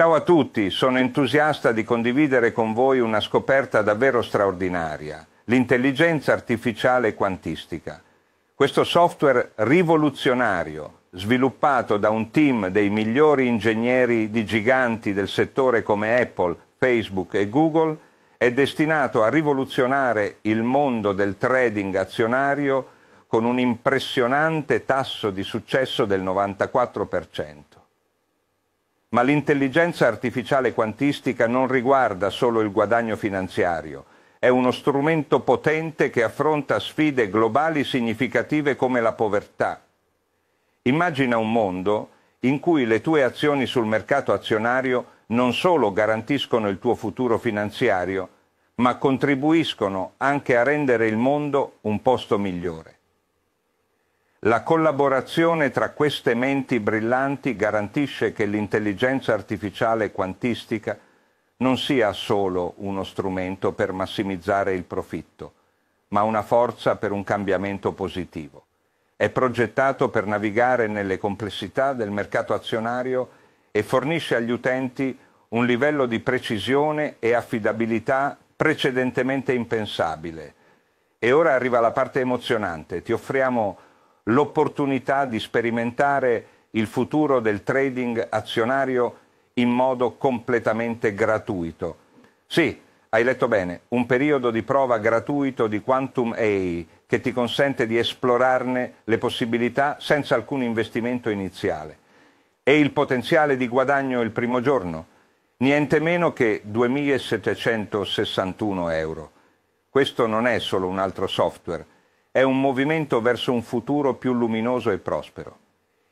Ciao a tutti, sono entusiasta di condividere con voi una scoperta davvero straordinaria, l'intelligenza artificiale quantistica. Questo software rivoluzionario, sviluppato da un team dei migliori ingegneri di giganti del settore come Apple, Facebook e Google, è destinato a rivoluzionare il mondo del trading azionario con un impressionante tasso di successo del 94%. Ma l'intelligenza artificiale quantistica non riguarda solo il guadagno finanziario, è uno strumento potente che affronta sfide globali significative come la povertà. Immagina un mondo in cui le tue azioni sul mercato azionario non solo garantiscono il tuo futuro finanziario, ma contribuiscono anche a rendere il mondo un posto migliore. La collaborazione tra queste menti brillanti garantisce che l'intelligenza artificiale quantistica non sia solo uno strumento per massimizzare il profitto, ma una forza per un cambiamento positivo. È progettato per navigare nelle complessità del mercato azionario e fornisce agli utenti un livello di precisione e affidabilità precedentemente impensabile. E ora arriva la parte emozionante. Ti offriamo l'opportunità di sperimentare il futuro del trading azionario in modo completamente gratuito. Sì, hai letto bene, un periodo di prova gratuito di Quantum A che ti consente di esplorarne le possibilità senza alcun investimento iniziale. E il potenziale di guadagno il primo giorno? Niente meno che 2.761 euro. Questo non è solo un altro software, è un movimento verso un futuro più luminoso e prospero.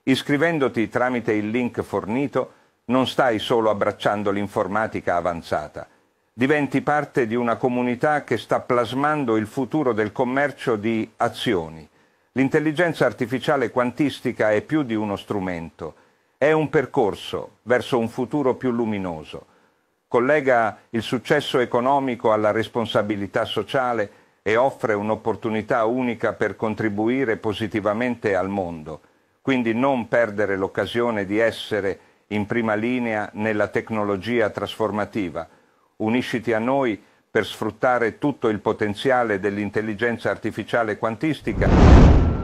Iscrivendoti tramite il link fornito, non stai solo abbracciando l'informatica avanzata, diventi parte di una comunità che sta plasmando il futuro del commercio di azioni. L'intelligenza artificiale quantistica è più di uno strumento, è un percorso verso un futuro più luminoso. Collega il successo economico alla responsabilità sociale e offre un'opportunità unica per contribuire positivamente al mondo, quindi non perdere l'occasione di essere in prima linea nella tecnologia trasformativa. Unisciti a noi per sfruttare tutto il potenziale dell'intelligenza artificiale quantistica